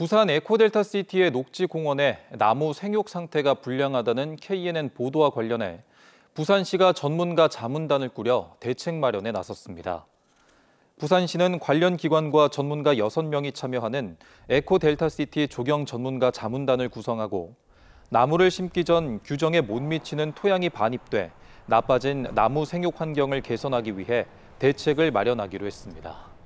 부산 에코델타 시티의 녹지 공원에 나무 생육 상태가 불량하다는 KNN 보도와 관련해 부산시가 전문가 자문단을 꾸려 대책 마련에 나섰습니다. 부산시는 관련 기관과 전문가 6명이 참여하는 에코델타 시티 조경 전문가 자문단을 구성하고 나무를 심기 전 규정에 못 미치는 토양이 반입돼 나빠진 나무 생육 환경을 개선하기 위해 대책을 마련하기로 했습니다.